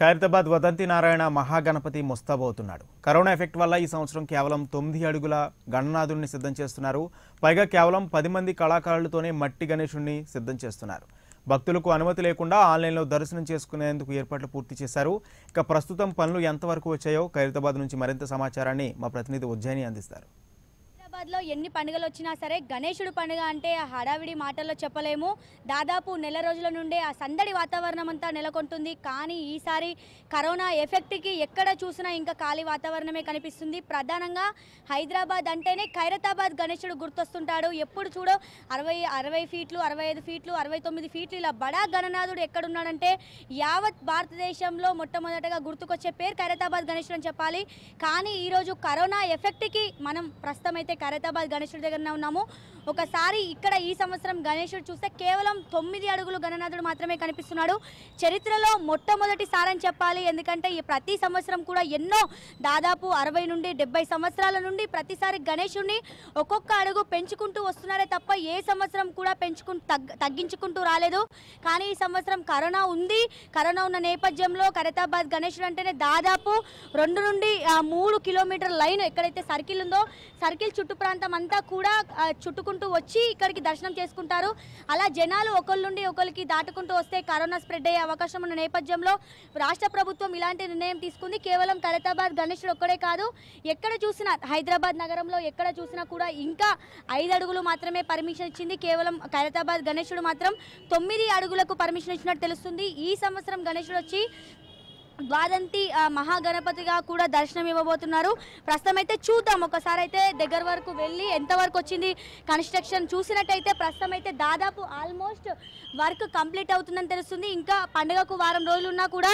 ఖైరతాబాద్ వదంతి నారాయణ మహాగణపతి ముస్తాబోతున్నాడు corona effect వల్ల ఈ సంవత్సరం కేవలం తొమ్మిది అడుగుల గణనాథుడిని సిద్ధం చేస్తున్నారు పైగా కేవలం పది మంది కళాకారులతోనే మట్టి గణేషుణ్ణి సిద్ధం చేస్తున్నారు భక్తులకు అనుమతి లేకుండా ఆన్లైన్లో దర్శనం చేసుకునేందుకు ఏర్పాట్లు పూర్తి చేశారు ఇక ప్రస్తుతం పనులు ఎంతవరకు వచ్చాయో ఖైరతాబాద్ నుంచి మరింత సమాచారాన్ని మా ప్రతినిధి ఉజ్జయిని అందిస్తారు హైదరాబాద్లో ఎన్ని పండుగలు వచ్చినా సరే గణేశుడు పండుగ అంటే ఆ హడావిడి మాటల్లో చెప్పలేము దాదాపు నెల రోజుల నుండే ఆ సందడి వాతావరణం అంతా నెలకొంటుంది కానీ ఈసారి కరోనా ఎఫెక్ట్కి ఎక్కడ చూసినా ఇంకా ఖాళీ వాతావరణమే కనిపిస్తుంది ప్రధానంగా హైదరాబాద్ అంటేనే ఖైరతాబాద్ గణేశుడు గుర్తొస్తుంటాడు ఎప్పుడు చూడో అరవై అరవై ఫీట్లు అరవై ఐదు ఫీట్లు అరవై తొమ్మిది ఫీట్లు ఇలా బడా గణనాథుడు ఎక్కడున్నాడంటే యావత్ భారతదేశంలో మొట్టమొదటగా గుర్తుకొచ్చే పేరు ఖైరతాబాద్ గణేశుడు అని చెప్పాలి కానీ ఈరోజు కరోనా ఎఫెక్ట్కి మనం ప్రస్తుతం అయితే ఖైరతాబాద్ గణేశుడి దగ్గర ఉన్నాము ఒకసారి ఇక్కడ ఈ సంవత్సరం గణేశుడు చూస్తే కేవలం తొమ్మిది అడుగులు గణనాథుడు మాత్రమే కనిపిస్తున్నాడు చరిత్రలో మొట్టమొదటిసారి అని చెప్పాలి ఎందుకంటే ఈ ప్రతి సంవత్సరం కూడా ఎన్నో దాదాపు అరవై నుండి డెబ్బై సంవత్సరాల నుండి ప్రతిసారి గణేశుడిని ఒక్కొక్క అడుగు పెంచుకుంటూ వస్తున్నారే తప్ప ఏ సంవత్సరం కూడా పెంచుకు తగ్గించుకుంటూ రాలేదు కానీ ఈ సంవత్సరం కరోనా ఉంది కరోనా ఉన్న నేపథ్యంలో ఖైరతాబాద్ గణేశుడు అంటేనే దాదాపు రెండు నుండి మూడు కిలోమీటర్ లైన్ ఎక్కడైతే సర్కిల్ ఉందో సర్కిల్ చుట్టూ చుట్టు ప్రాంతం అంతా కూడా చుట్టుకుంటూ వచ్చి ఇక్కడికి దర్శనం చేసుకుంటారు అలా జనాలు ఒకళ్ళ నుండి ఒకరికి దాటుకుంటూ వస్తే కరోనా స్ప్రెడ్ అయ్యే అవకాశం ఉన్న నేపథ్యంలో రాష్ట్ర ప్రభుత్వం ఇలాంటి నిర్ణయం తీసుకుంది కేవలం ఖరతాబాద్ గణేశుడు ఒక్కడే కాదు ఎక్కడ చూసినా హైదరాబాద్ నగరంలో ఎక్కడ చూసినా కూడా ఇంకా ఐదు అడుగులు మాత్రమే పర్మిషన్ ఇచ్చింది కేవలం ఖైరతాబాద్ గణేశుడు మాత్రం తొమ్మిది అడుగులకు పర్మిషన్ ఇచ్చినట్టు తెలుస్తుంది ఈ సంవత్సరం గణేశుడు వచ్చి ద్వాదంతి మహాగణపతిగా కూడా దర్శనం ఇవ్వబోతున్నారు ప్రస్తుతం అయితే చూద్దాం ఒకసారి అయితే దగ్గర వరకు వెళ్ళి ఎంతవరకు వచ్చింది కన్స్ట్రక్షన్ చూసినట్టయితే ప్రస్తుతం అయితే దాదాపు ఆల్మోస్ట్ వర్క్ కంప్లీట్ అవుతుందని తెలుస్తుంది ఇంకా పండుగకు వారం రోజులున్నా కూడా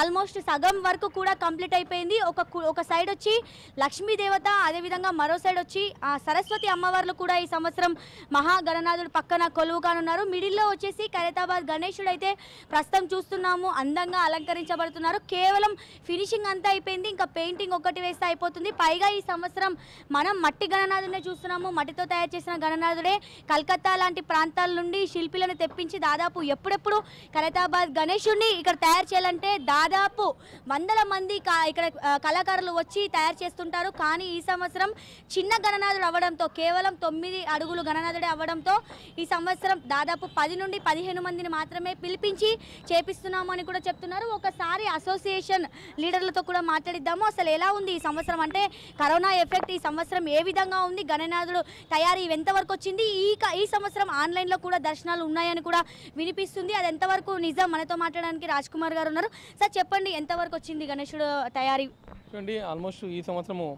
ఆల్మోస్ట్ సగం వరకు కూడా కంప్లీట్ అయిపోయింది ఒక ఒక సైడ్ వచ్చి లక్ష్మీ దేవత అదేవిధంగా మరో సైడ్ వచ్చి సరస్వతి అమ్మవార్లు కూడా ఈ సంవత్సరం మహాగణనాథుడు పక్కన కొలువు కానున్నారు మిడిల్లో వచ్చేసి ఖైరతాబాద్ గణేశుడు అయితే ప్రస్తుతం చూస్తున్నాము అందంగా అలంకరించబడుతున్నారు కేవలం ఫినిషింగ్ అంతా అయిపోయింది ఇంకా పెయింటింగ్ ఒకటి వేస్తే అయిపోతుంది పైగా ఈ సంవత్సరం మనం మట్టి గణనాథునే చూస్తున్నాము మట్టితో తయారు చేసిన గణనాథుడే కలకత్తా లాంటి ప్రాంతాల నుండి శిల్పులను తెప్పించి దాదాపు ఎప్పుడెప్పుడు ఖలతాబాద్ గణేషుడిని ఇక్కడ తయారు చేయాలంటే దాదాపు వందల మంది ఇక్కడ కళాకారులు వచ్చి తయారు చేస్తుంటారు కానీ ఈ సంవత్సరం చిన్న గణనాథుడు అవ్వడంతో కేవలం తొమ్మిది అడుగులు గణనాథుడే అవ్వడంతో ఈ సంవత్సరం దాదాపు పది నుండి పదిహేను మందిని మాత్రమే పిలిపించి చేపిస్తున్నామని కూడా చెప్తున్నారు ఒకసారి అసోసియేషన్ అసోసియేషన్ లీడర్లతో కూడా మాట్లాడిద్దాము అసలు ఎలా ఉంది ఈ సంవత్సరం అంటే కరోనా ఎఫెక్ట్ ఈ సంవత్సరం ఏ విధంగా ఉంది గణనాథుడు తయారీ ఎంతవరకు వచ్చింది ఈ ఈ సంవత్సరం ఆన్లైన్లో కూడా దర్శనాలు ఉన్నాయని కూడా వినిపిస్తుంది అది ఎంతవరకు నిజం మనతో మాట్లాడడానికి రాజ్ కుమార్ గారు ఉన్నారు సార్ చెప్పండి ఎంతవరకు వచ్చింది గణేశుడు తయారీ చూడండి ఆల్మోస్ట్ ఈ సంవత్సరము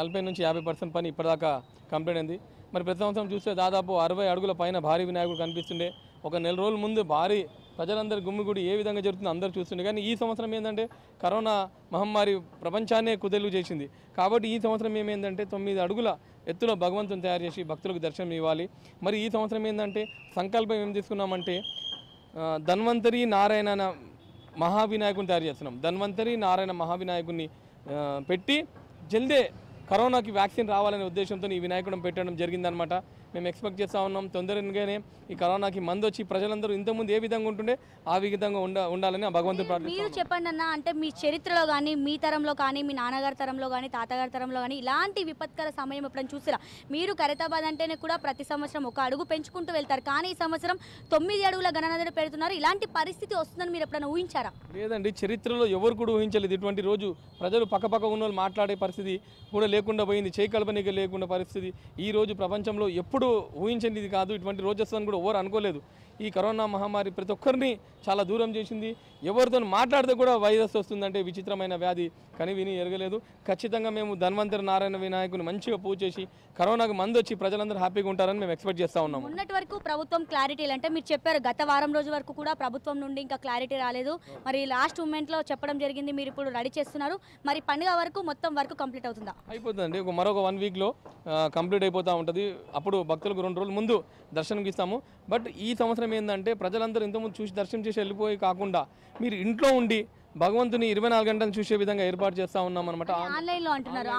నలభై నుంచి యాభై పర్సెంట్ పని ఇప్పటిదాకా కంప్లీట్ అయింది మరి ప్రతి సంవత్సరం చూస్తే దాదాపు అరవై అడుగుల పైన భారీ వినాయకుడు కనిపిస్తుండే ఒక నెల రోజుల ముందు భారీ ప్రజలందరి గుమ్మిగూడి ఏ విధంగా జరుగుతుందో అందరూ చూస్తుండే కానీ ఈ సంవత్సరం ఏంటంటే కరోనా మహమ్మారి ప్రపంచాన్నే కుదేలు చేసింది కాబట్టి ఈ సంవత్సరం ఏమేందంటే తొమ్మిది అడుగుల ఎత్తులో భగవంతుని తయారు చేసి భక్తులకు దర్శనం ఇవ్వాలి మరి ఈ సంవత్సరం ఏంటంటే సంకల్పం ఏం తీసుకున్నామంటే ధన్వంతరి నారాయణ మహావినాయకుని తయారు చేస్తున్నాం ధన్వంతరి నారాయణ మహావినాయకుని పెట్టి జల్దే కరోనాకి వ్యాక్సిన్ రావాలనే ఉద్దేశంతో ఈ వినాయకుడు పెట్టడం జరిగిందనమాట మేము ఎక్స్పెక్ట్ చేస్తూ ఉన్నాం తొందరగానే ఈ కరోనాకి మందు వచ్చి ప్రజలందరూ ఇంతకుముందు ఏ విధంగా ఉంటుండే ఆ విధంగా ఉండ ఉండాలని ఆ భగవంతుడు మీరు చెప్పండి అన్న అంటే మీ చరిత్రలో కానీ మీ తరంలో కానీ మీ నాన్నగారి తరంలో కానీ తాతగారి తరంలో కానీ ఇలాంటి విపత్కర సమయం ఎప్పుడైనా చూసిరా మీరు ఖరీదాబాద్ అంటేనే కూడా ప్రతి సంవత్సరం ఒక అడుగు పెంచుకుంటూ వెళ్తారు కానీ ఈ సంవత్సరం తొమ్మిది అడుగుల గణనదడ పెడుతున్నారు ఇలాంటి పరిస్థితి వస్తుందని మీరు ఎప్పుడైనా ఊహించారా లేదండి చరిత్రలో ఎవరు కూడా ఊహించలేదు ఇటువంటి రోజు ప్రజలు పక్కపక్క ఉన్న మాట్లాడే పరిస్థితి కూడా లేకుండా పోయింది చేయకల్పనిక లేకుండా పరిస్థితి ఈ రోజు ప్రపంచంలో ఎప్పుడు ఎప్పుడు ఊహించింది ఇది కాదు ఇటువంటి రోజు వస్తుందని కూడా ఎవరు అనుకోలేదు ఈ కరోనా మహమ్మారి ప్రతి ఒక్కరిని చాలా దూరం చేసింది ఎవరితో మాట్లాడితే కూడా వైరస్ వస్తుందంటే విచిత్రమైన వ్యాధి కని విని ఎరగలేదు ఖచ్చితంగా మేము ధన్వంతరి నారాయణ వినాయకుని మంచిగా పూజ చేసి కరోనాకు మందు వచ్చి ప్రజలందరూ హ్యాపీగా ఉంటారని మేము ఎక్స్పెక్ట్ చేస్తా ఉన్నాము ఉన్నటి వరకు ప్రభుత్వం క్లారిటీ అంటే మీరు చెప్పారు గత వారం రోజు వరకు కూడా ప్రభుత్వం నుండి ఇంకా క్లారిటీ రాలేదు మరి లాస్ట్ మూమెంట్లో చెప్పడం జరిగింది మీరు ఇప్పుడు రెడీ చేస్తున్నారు మరి పండుగ వరకు మొత్తం వరకు కంప్లీట్ అవుతుందా అయిపోతుందండి మరొక వన్ వీక్లో కంప్లీట్ అయిపోతూ ఉంటుంది అప్పుడు భక్తులకు రెండు రోజుల ముందు దర్శనంకి ఇస్తాము బట్ ఈ సంవత్సరం ఏంటంటే ప్రజలందరూ ఇంతకుముందు చూసి దర్శనం చేసి వెళ్ళిపోయి కాకుండా మీరు ఇంట్లో ఉండి భగవంతుని ఇరవై నాలుగు గంటలు చూసే విధంగా ఏర్పాటు చేస్తా ఉన్నాం అనమాట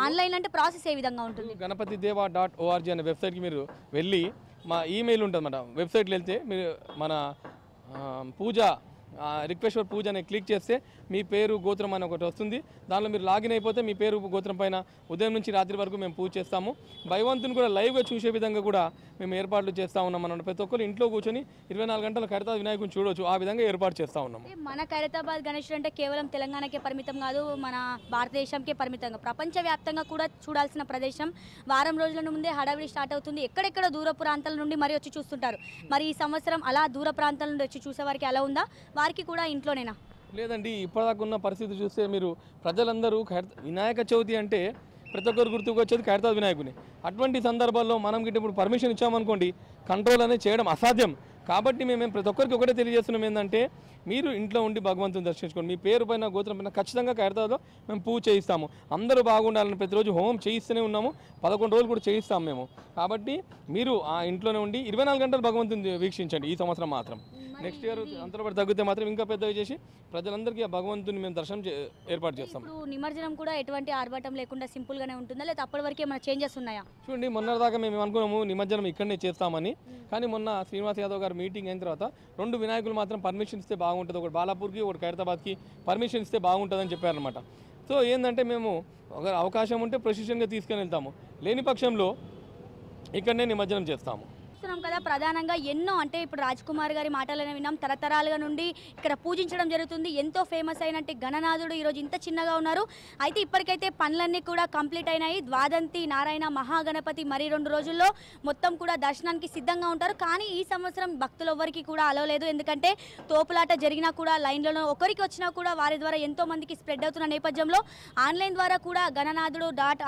ఆన్లైన్ అంటే ప్రాసెస్ ఏ విధంగా ఉంటుంది గణపతి దేవా డాట్ ఓఆర్జీ అనే వెబ్సైట్కి మీరు వెళ్ళి మా ఈమెయిల్ ఉంటుంది అన్నమాట వెబ్సైట్కి వెళ్తే మీరు మన పూజ రిక్వెస్ట్ ఫర్ పూజ అనే క్లిక్ చేస్తే మీ పేరు గోత్రం అని ఒకటి వస్తుంది దానిలో మీరు లాగిన్ అయిపోతే మీ పేరు గోత్రం పైన ఉదయం నుంచి రాత్రి వరకు మేము పూజ చేస్తాము భగవంతుని కూడా లైవ్గా చూసే విధంగా కూడా మేము ఏర్పాట్లు చేస్తూ ఉన్నాం అన్న ప్రతి ఒక్కరు ఇంట్లో కూర్చొని ఇరవై నాలుగు గంటల కరితా వినాయకుని చూడొచ్చు ఆ విధంగా ఏర్పాటు చేస్తూ ఉన్నాం మన ఖైరతాబాద్ గణేశుడు అంటే కేవలం తెలంగాణకే పరిమితం కాదు మన భారతదేశంకే పరిమితంగా ప్రపంచవ్యాప్తంగా కూడా చూడాల్సిన ప్రదేశం వారం రోజుల ముందే హడావిడి స్టార్ట్ అవుతుంది ఎక్కడెక్కడ దూర ప్రాంతాల నుండి మరి వచ్చి చూస్తుంటారు మరి ఈ సంవత్సరం అలా దూర ప్రాంతాల నుండి వచ్చి చూసే వారికి అలా ఉందా వారికి కూడా ఇంట్లోనేనా లేదండి ఇప్పటిదాకా ఉన్న పరిస్థితి చూస్తే మీరు ప్రజలందరూ వినాయక చవితి అంటే ప్రతి ఒక్కరు గుర్తుకు వచ్చేది ఖైరతాద్ వినాయకుని అటువంటి సందర్భాల్లో మనం గిట్ట ఇప్పుడు పర్మిషన్ ఇచ్చామనుకోండి కంట్రోల్ అనేది చేయడం అసాధ్యం కాబట్టి మేము ప్రతి ఒక్కరికి ఒకటే తెలియజేస్తున్నాం ఏంటంటే మీరు ఇంట్లో ఉండి భగవంతుని దర్శించుకోండి మీ పేరు పైన గోత్రం పైన ఖచ్చితంగా ఖైరతాద్లో మేము పూజ చేయిస్తాము అందరూ బాగుండాలని ప్రతిరోజు హోమం చేయిస్తూనే ఉన్నాము పదకొండు రోజులు కూడా చేయిస్తాము మేము కాబట్టి మీరు ఆ ఇంట్లోనే ఉండి ఇరవై గంటలు భగవంతుని వీక్షించండి ఈ సంవత్సరం మాత్రం నెక్స్ట్ ఇయర్ అంతలో పాటు తగ్గితే మాత్రం ఇంకా పెద్దగా చేసి ప్రజలందరికీ ఆ భగవంతుని మేము దర్శనం ఏర్పాటు చేస్తాం నిమజ్జనం కూడా ఎటువంటి ఆర్భాటం లేకుండా సింపుల్గానే ఉంటుందా లేదా అప్పటి వరకు ఏమైనా చేంజెస్ ఉన్నాయా చూడండి మొన్న దాకా మేము అనుకున్నాము నిమజ్జనం ఇక్కడనే చేస్తామని కానీ మొన్న శ్రీనివాస్ యాదవ్ గారు మీటింగ్ అయిన తర్వాత రెండు వినాయకులు మాత్రం పర్మిషన్ ఇస్తే బాగుంటుంది ఒకటి బాలాపూర్కి ఒకటి ఖైరతాబాద్కి పర్మిషన్ ఇస్తే బాగుంటుందని చెప్పారనమాట సో ఏంటంటే మేము ఒక అవకాశం ఉంటే ప్రొసిషన్గా తీసుకుని వెళ్తాము లేని పక్షంలో ఇక్కడనే నిమజ్జనం చేస్తాము చూస్తున్నాం కదా ప్రధానంగా ఎన్నో అంటే ఇప్పుడు రాజ్ కుమార్ గారి మాటలనే విన్నాం తరతరాలుగా నుండి ఇక్కడ పూజించడం జరుగుతుంది ఎంతో ఫేమస్ అయినట్టు గణనాథుడు ఈరోజు ఇంత చిన్నగా ఉన్నారు అయితే ఇప్పటికైతే పనులన్నీ కూడా కంప్లీట్ అయినాయి ద్వాదంతి నారాయణ మహాగణపతి మరి రెండు రోజుల్లో మొత్తం కూడా దర్శనానికి సిద్ధంగా ఉంటారు కానీ ఈ సంవత్సరం భక్తులు ఎవ్వరికి కూడా అలవలేదు ఎందుకంటే తోపులాట జరిగినా కూడా లైన్లలో ఒకరికి వచ్చినా కూడా వారి ద్వారా ఎంతో మందికి స్ప్రెడ్ అవుతున్న నేపథ్యంలో ఆన్లైన్ ద్వారా కూడా గణనాథుడు డాట్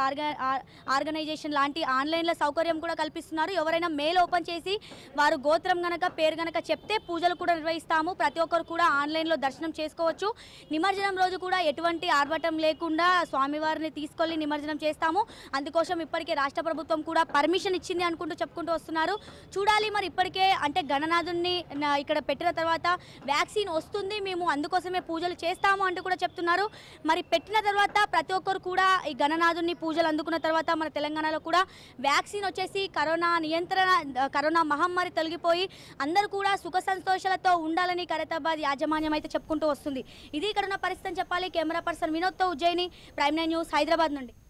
ఆర్గనైజేషన్ లాంటి ఆన్లైన్ల సౌకర్యం కూడా కల్పిస్తున్నారు ఎవరైనా మెయిల్ ఓపెన్ చేసి చేసి వారు గోత్రం గనక పేరు గనక చెప్తే పూజలు కూడా నిర్వహిస్తాము ప్రతి ఒక్కరు కూడా ఆన్లైన్లో దర్శనం చేసుకోవచ్చు నిమజ్జనం రోజు కూడా ఎటువంటి ఆర్భటం లేకుండా స్వామివారిని తీసుకెళ్లి నిమజ్జనం చేస్తాము అందుకోసం ఇప్పటికే రాష్ట్ర ప్రభుత్వం కూడా పర్మిషన్ ఇచ్చింది అనుకుంటూ చెప్పుకుంటూ వస్తున్నారు చూడాలి మరి ఇప్పటికే అంటే గణనాథుని ఇక్కడ పెట్టిన తర్వాత వ్యాక్సిన్ వస్తుంది మేము అందుకోసమే పూజలు చేస్తాము అంటూ కూడా చెప్తున్నారు మరి పెట్టిన తర్వాత ప్రతి ఒక్కరు కూడా ఈ గణనాథుని పూజలు అందుకున్న తర్వాత మన తెలంగాణలో కూడా వ్యాక్సిన్ వచ్చేసి కరోనా నియంత్రణ కరోనా మహమ్మారి తొలగిపోయి అందరూ కూడా సుఖ సంతోషాలతో ఉండాలని ఖరీదాబాద్ యాజమాన్యం అయితే చెప్పుకుంటూ వస్తుంది ఇది ఇక్కడ ఉన్న పరిస్థితి చెప్పాలి కెమెరా పర్సన్ వినోద్తో ఉజ్జయిని ప్రైమ్ న్యూస్ హైదరాబాద్ నుండి